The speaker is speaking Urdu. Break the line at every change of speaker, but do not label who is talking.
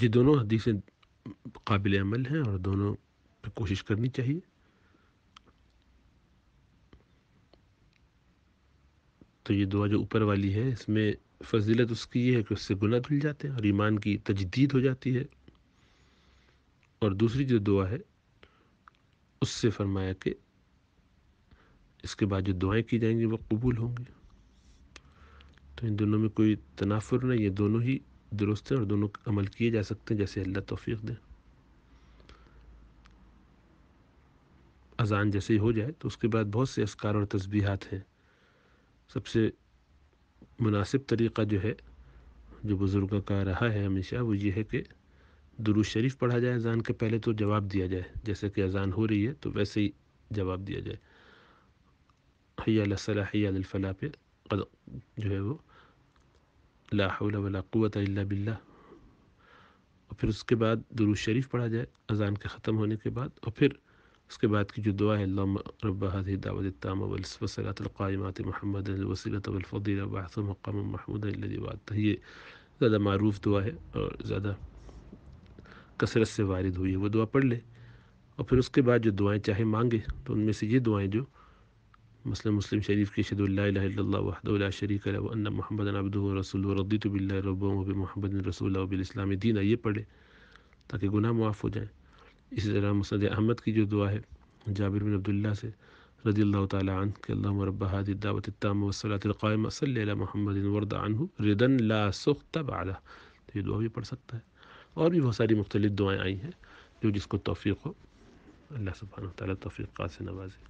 جی دونوں حدیثیں قابل عمل ہیں اور دونوں پہ کوشش کرنی چاہیے تو یہ دعا جو اوپر والی ہے اس میں فضیلت اس کی یہ ہے کہ اس سے گناہ دھل جاتے ہیں اور ایمان کی تجدید ہو جاتی ہے اور دوسری جو دعا ہے اس سے فرمایا کہ اس کے بعد جو دعائیں کی جائیں گی وہ قبول ہوں گی تو ان دونوں میں کوئی تنافر نہیں یہ دونوں ہی درست ہیں اور دونوں عمل کیے جا سکتے ہیں جیسے اللہ توفیق دے اذان جیسے ہی ہو جائے تو اس کے بعد بہت سے اسکار اور تسبیحات ہیں سب سے مناسب طریقہ جو ہے جو بزرگوں کا رہا ہے ہمیشہ وہ یہ ہے کہ شریف پڑھا جائے اذان کے پہلے تو جواب دیا جائے جیسے کہ اذان ہو رہی ہے تو ویسے ہی جواب دیا جائے حیا حیا الفلاح پہ لا حول ولا قوة الا باللہ اور پھر اس کے بعد شریف پڑھا جائے اذان کے ختم ہونے کے بعد اور پھر اس کے بعد کی جو دعا ہے اللہم رب دعوت التامة والصلاة القائمات محمد وسلۃ وبعث مقام الذي اللہ یہ زیادہ معروف دعا ہے اور زیادہ کثرت سے وارد ہوئی ہے وہ دعا پڑھ لے اور پھر اس کے بعد جو دعائیں چاہے مانگے تو ان میں سے یہ دعائیں جو مثلا مسلم شریف کی شد اللہ الہ الا اللہ وحدہ لا لہ اللہ محمد عبدہ رسول رضیت باللہ رب و محمد رسول و بالاسلام دینہ یہ پڑھے تاکہ گناہ معاف ہو جائیں اسی طرح مسند احمد کی جو دعا ہے جابر بن عبداللہ سے رضی اللہ تعالی عنہ کہ اللہم رب هذه اللہ ربۃم و صلاۃ القائم علی محمد ورد لا تو یہ دعا بھی پڑھ سکتا ہے اور بھی بہت ساری مختلف دعائیں آئی ہیں جو جس کو توفیق ہو اللہ سبحانہ وتعالی تفیق قا سے نوازے